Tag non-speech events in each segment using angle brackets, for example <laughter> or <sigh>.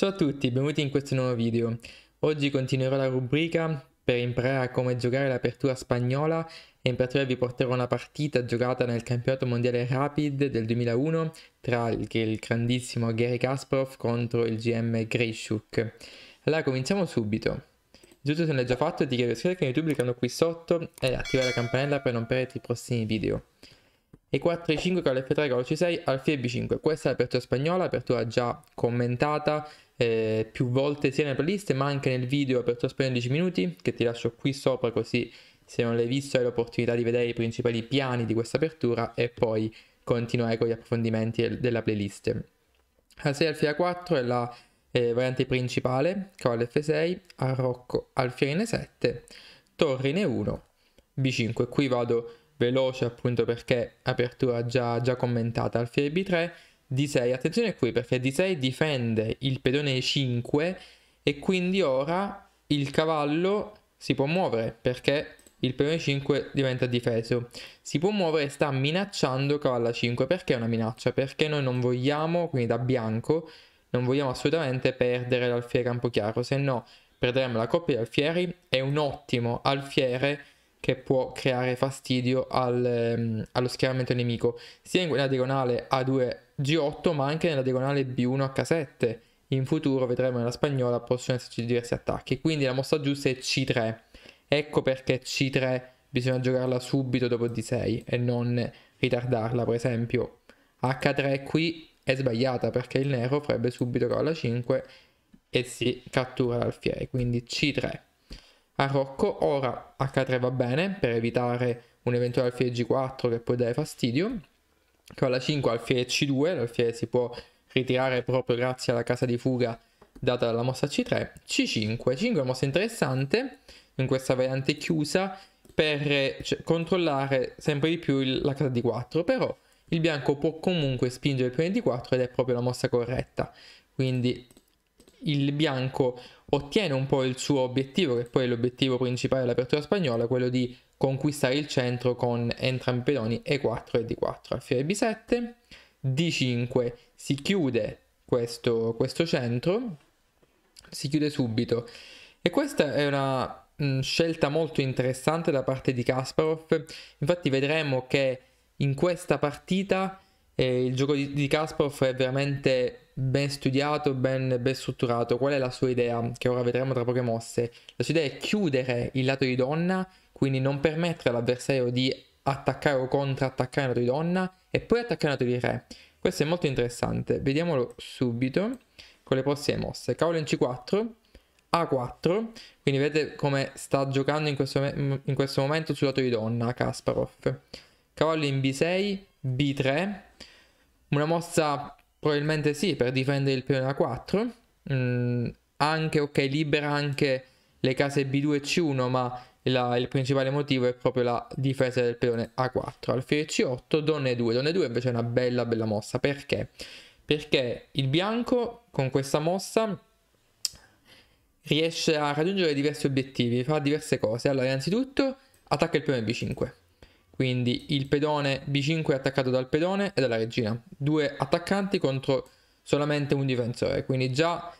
Ciao a tutti, benvenuti in questo nuovo video. Oggi continuerò la rubrica per imparare a come giocare l'apertura spagnola e in particolare vi porterò una partita giocata nel campionato mondiale Rapid del 2001 tra il, il grandissimo Gary Kasparov contro il GM Grishuk. Allora cominciamo subito. Giusto se non l'hai già fatto ti chiedo di iscriverti al canale YouTube cliccando qui sotto e attivare la campanella per non perdere i prossimi video. E4, E5, cavallo F3, cavallo C6, alfie B5. Questa è l'apertura spagnola, apertura già commentata eh, più volte sia nelle playlist ma anche nel video apertura spagnola in 10 minuti, che ti lascio qui sopra così se non l'hai visto hai l'opportunità di vedere i principali piani di questa apertura e poi continuare con gli approfondimenti del, della playlist. La 6 alfie A4 è la eh, variante principale, cavallo F6, a Rocco alfiere in 7 torre in 1 B5. Qui vado veloce appunto perché apertura già, già commentata al file B3, D6, attenzione qui perché D6 difende il pedone E5 e quindi ora il cavallo si può muovere perché il pedone 5 diventa difeso. Si può muovere e sta minacciando cavallo 5. Perché è una minaccia? Perché noi non vogliamo, quindi da bianco, non vogliamo assolutamente perdere l'alfiere Campochiaro, se no perderemo la coppia di alfieri è un ottimo alfiere che può creare fastidio al, um, allo schieramento nemico, sia nella diagonale A2G8 ma anche nella diagonale B1H7. In futuro vedremo nella spagnola possono esserci diversi attacchi, quindi la mossa giusta è C3. Ecco perché C3 bisogna giocarla subito dopo D6 e non ritardarla, per esempio H3 qui è sbagliata perché il nero farebbe subito cavallo 5 e si cattura l'alfiere, quindi C3. A Rocco ora H3 va bene per evitare un eventuale alfiere G4 che può dare fastidio. Cavalla 5 alfiere C2, l'alfiere si può ritirare proprio grazie alla casa di fuga data dalla mossa C3. C5, 5 è mossa interessante in questa variante chiusa per cioè, controllare sempre di più il, la casa di 4, però il bianco può comunque spingere il pione di 4 ed è proprio la mossa corretta. Quindi il bianco ottiene un po' il suo obiettivo, che poi è l'obiettivo principale dell'apertura spagnola, quello di conquistare il centro con entrambi i pedoni E4 e D4. Alfiere B7, D5 si chiude questo, questo centro, si chiude subito. E questa è una mm, scelta molto interessante da parte di Kasparov, infatti vedremo che in questa partita eh, il gioco di, di Kasparov è veramente ben studiato, ben, ben, strutturato. Qual è la sua idea? Che ora vedremo tra poche mosse. La sua idea è chiudere il lato di donna, quindi non permettere all'avversario di attaccare o contrattaccare il lato di donna e poi attaccare il lato di re. Questo è molto interessante. Vediamolo subito con le prossime mosse. Cavolo in C4, A4, quindi vedete come sta giocando in questo, mm, in questo momento sul lato di donna Kasparov. Cavallo in B6, B3, una mossa Probabilmente sì, per difendere il peone A4. Mm, anche, ok, libera anche le case B2 e C1, ma la, il principale motivo è proprio la difesa del peone A4. Alfiere C8, donne 2. Donne 2 invece è una bella, bella mossa. Perché? Perché il bianco con questa mossa riesce a raggiungere diversi obiettivi, fa diverse cose. Allora, innanzitutto attacca il peone B5. Quindi il pedone B5 è attaccato dal pedone e dalla regina. Due attaccanti contro solamente un difensore. Quindi già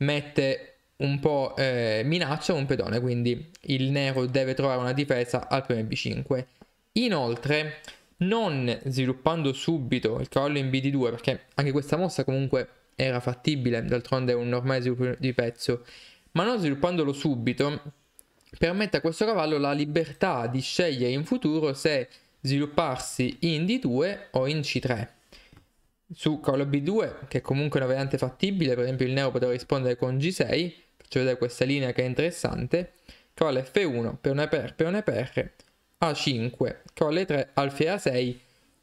mette un po' eh, minaccia un pedone. Quindi il nero deve trovare una difesa al pedone B5. Inoltre, non sviluppando subito il cavallo in BD2, perché anche questa mossa comunque era fattibile, d'altronde è un normale sviluppo di pezzo, ma non sviluppandolo subito permette a questo cavallo la libertà di scegliere in futuro se svilupparsi in D2 o in C3. Su cavallo B2, che è comunque una variante fattibile, per esempio il nero poteva rispondere con G6, faccio vedere questa linea che è interessante, cavallo F1, peone per, peone per, A5, cavallo E3, alfa A6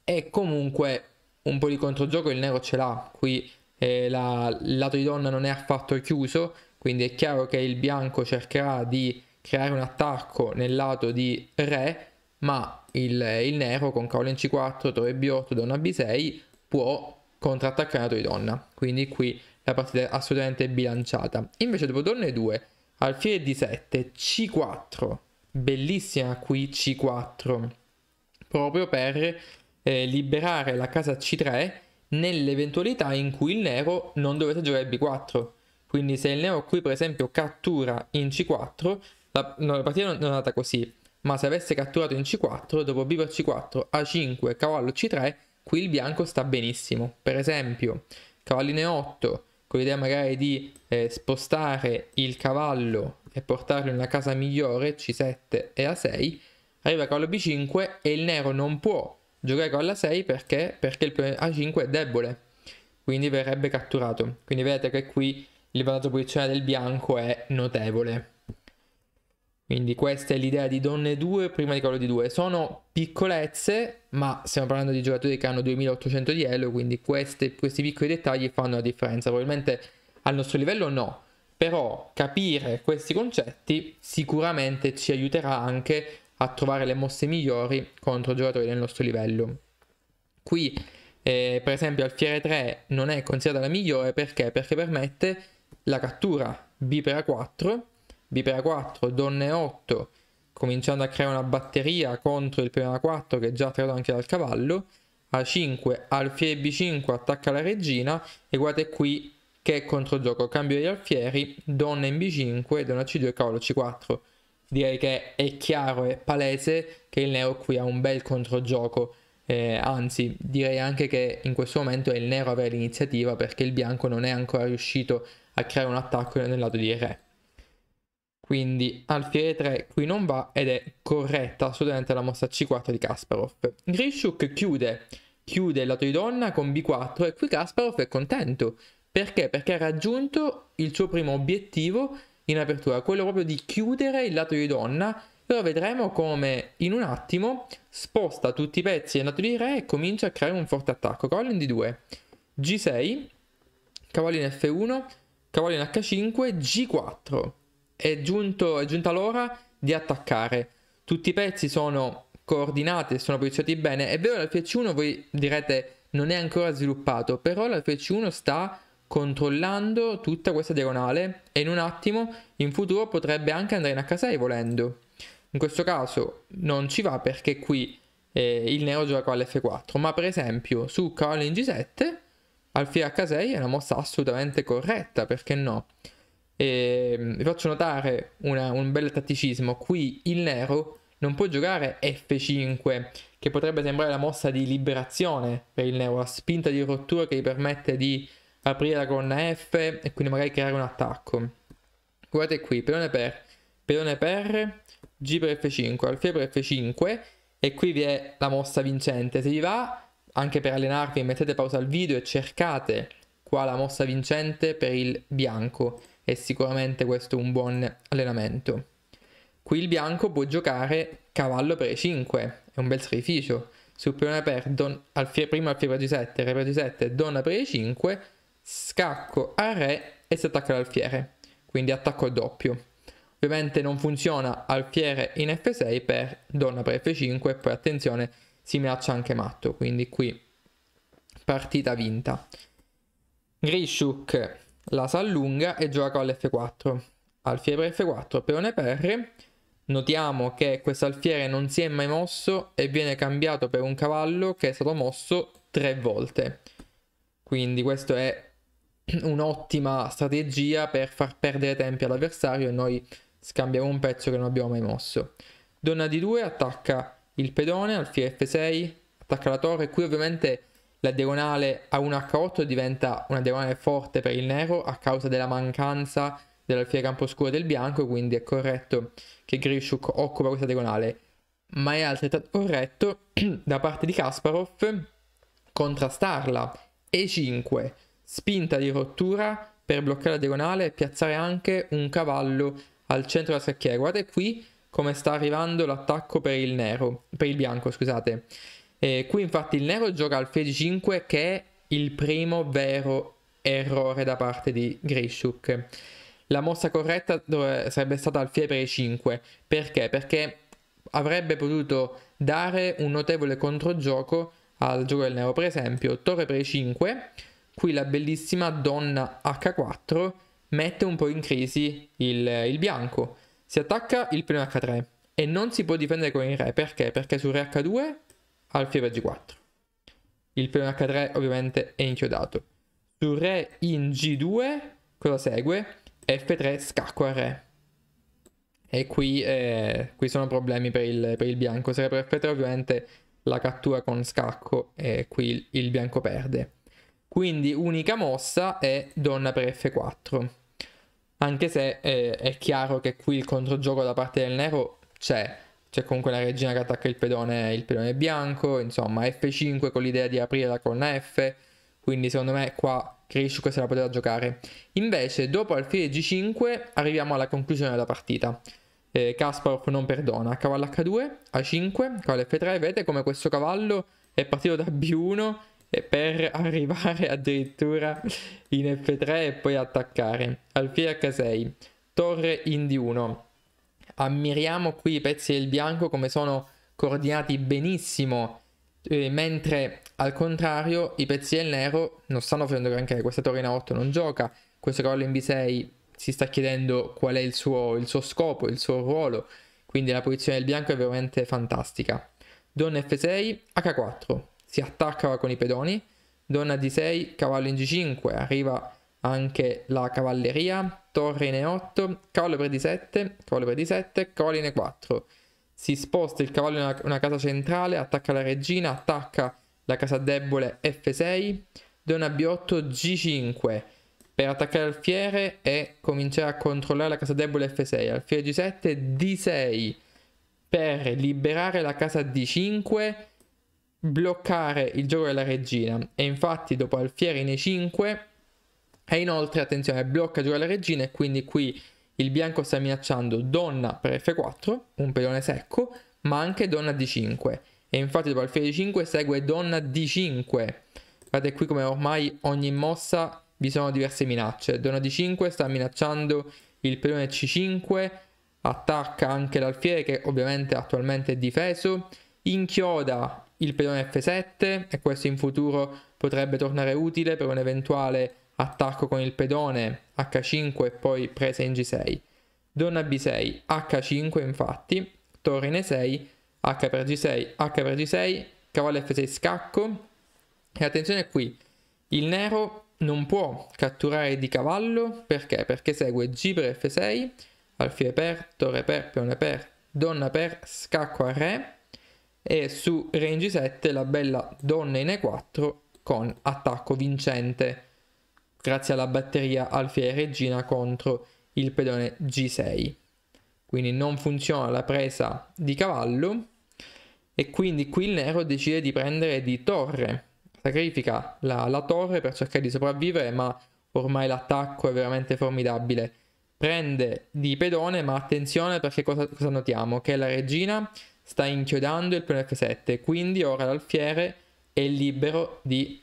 e comunque un po' di controgioco il nero ce l'ha, qui eh, la, il lato di donna non è affatto chiuso, quindi è chiaro che il bianco cercherà di creare un attacco nel lato di re, ma il, il nero con cavolo in c4, torre b8, donna b6 può contrattaccare la torre donna. Quindi qui la partita è assolutamente bilanciata. Invece dopo donna e2, alfiere d7, c4, bellissima qui c4, proprio per eh, liberare la casa c3 nell'eventualità in cui il nero non dovesse giocare b4. Quindi se il nero qui per esempio cattura in c4, la, no, la partita non è andata così, ma se avesse catturato in C4, dopo B per C4, A5, cavallo C3, qui il bianco sta benissimo. Per esempio, cavalline 8, con l'idea magari di eh, spostare il cavallo e portarlo in una casa migliore, C7 e A6, arriva cavallo B5 e il nero non può giocare con la 6 perché, perché il A5 è debole, quindi verrebbe catturato. Quindi vedete che qui il vantaggio posizionale del bianco è notevole. Quindi questa è l'idea di Donne 2 prima di Call di 2. Sono piccolezze, ma stiamo parlando di giocatori che hanno 2800 di elo, quindi queste, questi piccoli dettagli fanno la differenza. Probabilmente al nostro livello no, però capire questi concetti sicuramente ci aiuterà anche a trovare le mosse migliori contro giocatori del nostro livello. Qui, eh, per esempio, Alfiere 3 non è considerata la migliore perché? Perché permette la cattura B per A4 Bipera 4, Donne 8, cominciando a creare una batteria contro il Prima 4 che è già tirato anche dal cavallo. A5, alfiere B5 attacca la regina e guardate qui che è controgioco, cambio di alfieri, donna in B5, donna C2 e cavallo C4. Direi che è chiaro e palese che il nero qui ha un bel controgioco, eh, anzi direi anche che in questo momento è il nero a avere l'iniziativa perché il bianco non è ancora riuscito a creare un attacco nel lato di re. Quindi alfiere 3 qui non va ed è corretta assolutamente la mossa C4 di Kasparov. Grishuk chiude, chiude il lato di donna con B4 e qui Kasparov è contento. Perché? Perché ha raggiunto il suo primo obiettivo in apertura, quello proprio di chiudere il lato di donna però vedremo come in un attimo sposta tutti i pezzi del lato di re e comincia a creare un forte attacco. Cavallo in D2, G6, cavallo in F1, cavallo in H5, G4 è, giunto, è giunta l'ora di attaccare. Tutti i pezzi sono coordinati e sono posizionati bene. È vero, l'FC1 voi direte non è ancora sviluppato, però l'FC1 sta controllando tutta questa diagonale e in un attimo in futuro potrebbe anche andare in H6 volendo. In questo caso non ci va perché qui eh, il neo gioca all'F4, ma per esempio su cavallo in G7 alfia H6 è una mossa assolutamente corretta, perché no? E ehm, vi faccio notare una, un bel tatticismo. Qui il nero non può giocare F5, che potrebbe sembrare la mossa di liberazione per il nero, la spinta di rottura che gli permette di aprire la colonna F e quindi magari creare un attacco. Guardate qui, pedone per, pedone per, G per F5, alfie per F5 e qui vi è la mossa vincente. Se vi va, anche per allenarvi, mettete pausa al video e cercate qua la mossa vincente per il bianco e sicuramente questo è un buon allenamento. Qui il bianco può giocare cavallo per 5 è un bel sacrificio. Sul pione per don, al, prima alfiere per g7, re per g7, donna per e5, scacco al re e si attacca l'alfiere, quindi attacco doppio. Ovviamente non funziona alfiere in f6 per donna per f5 e poi attenzione si minaccia anche matto, quindi qui partita vinta. Grishuk la si allunga e gioca all'F4. Alfiere per F4, peone per. Notiamo che questo alfiere non si è mai mosso e viene cambiato per un cavallo che è stato mosso tre volte. Quindi questa è <clears throat> un'ottima strategia per far perdere tempi all'avversario e noi scambiamo un pezzo che non abbiamo mai mosso. Donna D2 attacca il pedone, alfiere F6, attacca la torre. Qui ovviamente la diagonale a 1H8 diventa una diagonale forte per il nero a causa della mancanza dell'alfiere campo scuro del bianco, quindi è corretto che Grishuk occupa questa diagonale, ma è altrettanto corretto <clears throat> da parte di Kasparov contrastarla. E5, spinta di rottura per bloccare la diagonale e piazzare anche un cavallo al centro della scacchiera. Guardate qui come sta arrivando l'attacco per il nero, per il bianco, scusate. E qui infatti il nero gioca al fece 5 che è il primo vero errore da parte di Grishuk. La mossa corretta sarebbe stata alfiere per 5. Perché? Perché avrebbe potuto dare un notevole controgioco al gioco del nero. Per esempio, torre per 5, qui la bellissima donna H4 mette un po' in crisi il, il bianco. Si attacca il primo H3 e non si può difendere con il re. Perché? Perché sul re H2 alfa g4. Il pedone h3 ovviamente è inchiodato. Su re in g2 cosa segue? f3 scacco a re. E qui, eh, qui sono problemi per il, per il, bianco. Se re per f3 ovviamente la cattura con scacco e qui il, il bianco perde. Quindi unica mossa è donna per f4. Anche se eh, è chiaro che qui il controgioco da parte del nero c'è c'è comunque una regina che attacca il pedone, il pedone bianco, insomma F5 con l'idea di aprire la colonna F, quindi secondo me qua Krishuk se la poteva giocare. Invece dopo alfile G5 arriviamo alla conclusione della partita. Eh, Kasparov non perdona, cavallo H2, A5, cavallo F3, vedete come questo cavallo è partito da B1 per <laughs> arrivare addirittura in F3 e poi attaccare. Alfile H6, torre in D1 ammiriamo qui i pezzi del bianco come sono coordinati benissimo, eh, mentre al contrario i pezzi del nero non stanno facendo granché, questa torre in A8 non gioca, questo cavallo in B6 si sta chiedendo qual è il suo, il suo scopo, il suo ruolo, quindi la posizione del bianco è veramente fantastica. Donna F6, H4, si attaccava con i pedoni, donna D6, cavallo in G5, arriva anche la cavalleria, torre in E8, cavallo per D7, cavallo per D7, cavallo in E4. Si sposta il cavallo in una, una casa centrale, attacca la regina, attacca la casa debole F6, donna B8, G5 per attaccare alfiere e cominciare a controllare la casa debole F6, alfiere G7, D6 per liberare la casa D5 bloccare il gioco della regina e infatti dopo alfiere in E5 e inoltre, attenzione, blocca giù la regina e quindi qui il bianco sta minacciando donna per f4, un pedone secco, ma anche donna d5. E infatti dopo alfiere d5 segue donna d5. Guardate qui come ormai ogni mossa vi sono diverse minacce. Donna d5 sta minacciando il pedone c5, attacca anche l'alfiere che ovviamente attualmente è difeso, inchioda il pedone f7 e questo in futuro potrebbe tornare utile per un eventuale attacco con il pedone H5 e poi presa in G6. Donna B6, H5 infatti, torre in E6, H per G6, H per G6, cavallo F6 scacco. E attenzione qui, il nero non può catturare di cavallo perché? Perché segue G per F6, alfiere per, torre per, peone per, donna per, scacco a re e su Re 7 la bella donna in E4 con attacco vincente grazie alla batteria Alfie e Regina contro il pedone G6. Quindi non funziona la presa di cavallo e quindi qui il nero decide di prendere di torre. Sacrifica la, la torre per cercare di sopravvivere, ma ormai l'attacco è veramente formidabile. Prende di pedone, ma attenzione perché cosa, cosa notiamo? Che la regina sta inchiodando il pedone F7, quindi ora l'alfiere è libero di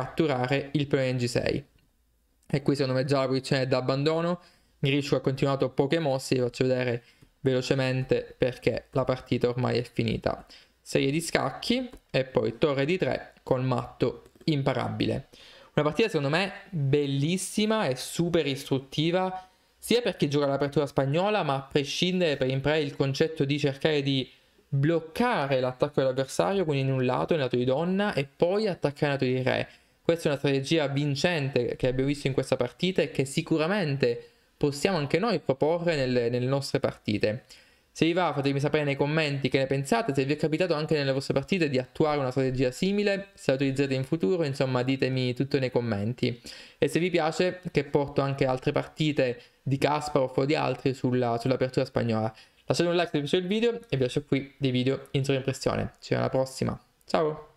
catturare il Pioneer G6. E qui secondo me già la posizione è d'abbandono. Grishu ha continuato poche mosse, vi faccio vedere velocemente perché la partita ormai è finita. Serie di scacchi e poi torre di 3 con matto imparabile. Una partita secondo me bellissima e super istruttiva sia per chi gioca all'apertura spagnola ma a prescindere per imparare il concetto di cercare di bloccare l'attacco dell'avversario quindi in un lato in lato di donna e poi attaccare in lato di re questa è una strategia vincente che abbiamo visto in questa partita e che sicuramente possiamo anche noi proporre nelle, nelle nostre partite. Se vi va fatemi sapere nei commenti che ne pensate, se vi è capitato anche nelle vostre partite di attuare una strategia simile, se la utilizzate in futuro, insomma ditemi tutto nei commenti. E se vi piace che porto anche altre partite di Kasparov o di altri sulla, sull'apertura spagnola. Lasciate un like se vi piace il video e vi lascio qui dei video in sovraimpressione. Ci vediamo alla prossima, ciao!